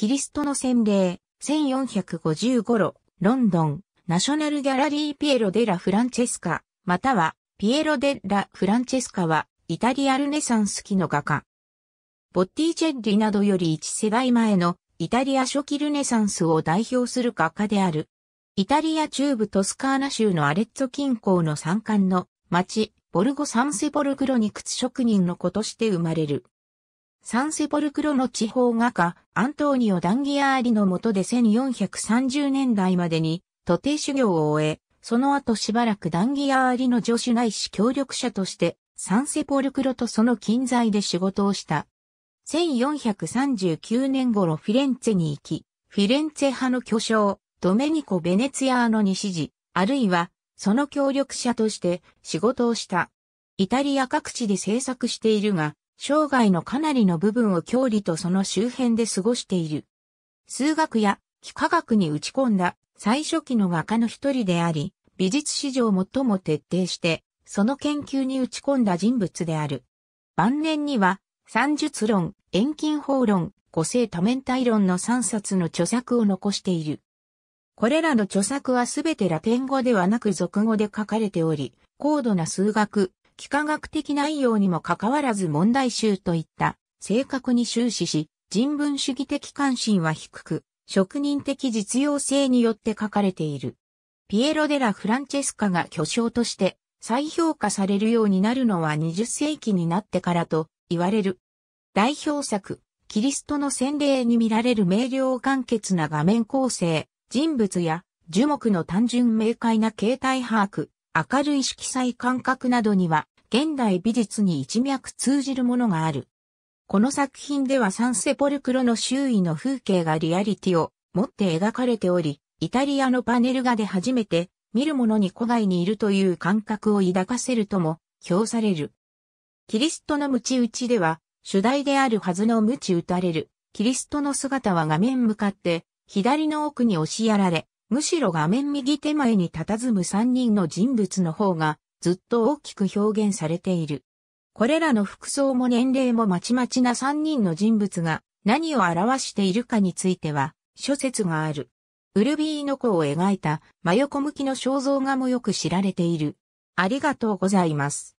キリストの洗礼、1455路、ロンドン、ナショナルギャラリーピエロデラ・フランチェスカ、または、ピエロデラ・フランチェスカは、イタリアルネサンス期の画家。ボッティチェッリなどより1世代前のイタリア初期ルネサンスを代表する画家である。イタリア中部トスカーナ州のアレッツォ近郊の山間の町、ボルゴ・サンセボルグロに靴職人の子として生まれる。サンセポルクロの地方画家、アントーニオ・ダンギアーリの下で1430年代までに、徒弟修行を終え、その後しばらくダンギアーリの助手ないし協力者として、サンセポルクロとその近在で仕事をした。1439年頃フィレンツェに行き、フィレンツェ派の巨匠、ドメニコ・ベネツィアーノに指示、あるいは、その協力者として仕事をした。イタリア各地で制作しているが、生涯のかなりの部分を郷里とその周辺で過ごしている。数学や幾何学に打ち込んだ最初期の画家の一人であり、美術史上最も徹底して、その研究に打ち込んだ人物である。晩年には、算術論、遠近法論、五性多面体論の3冊の著作を残している。これらの著作はすべてラテン語ではなく俗語で書かれており、高度な数学、幾何学的内容にもかかわらず問題集といった性格に終始し、人文主義的関心は低く、職人的実用性によって書かれている。ピエロ・デラ・フランチェスカが巨匠として再評価されるようになるのは20世紀になってからと言われる。代表作、キリストの洗礼に見られる明瞭簡潔な画面構成、人物や樹木の単純明快な形態把握、明るい色彩感覚などには現代美術に一脈通じるものがある。この作品ではサンセポルクロの周囲の風景がリアリティを持って描かれており、イタリアのパネル画で初めて見る者に古代にいるという感覚を抱かせるとも評される。キリストの鞭打ちでは主題であるはずの鞭打たれるキリストの姿は画面向かって左の奥に押しやられ、むしろ画面右手前に佇む三人の人物の方がずっと大きく表現されている。これらの服装も年齢もまちまちな3人の人物が何を表しているかについては諸説がある。ウルビーの子を描いた真横向きの肖像画もよく知られている。ありがとうございます。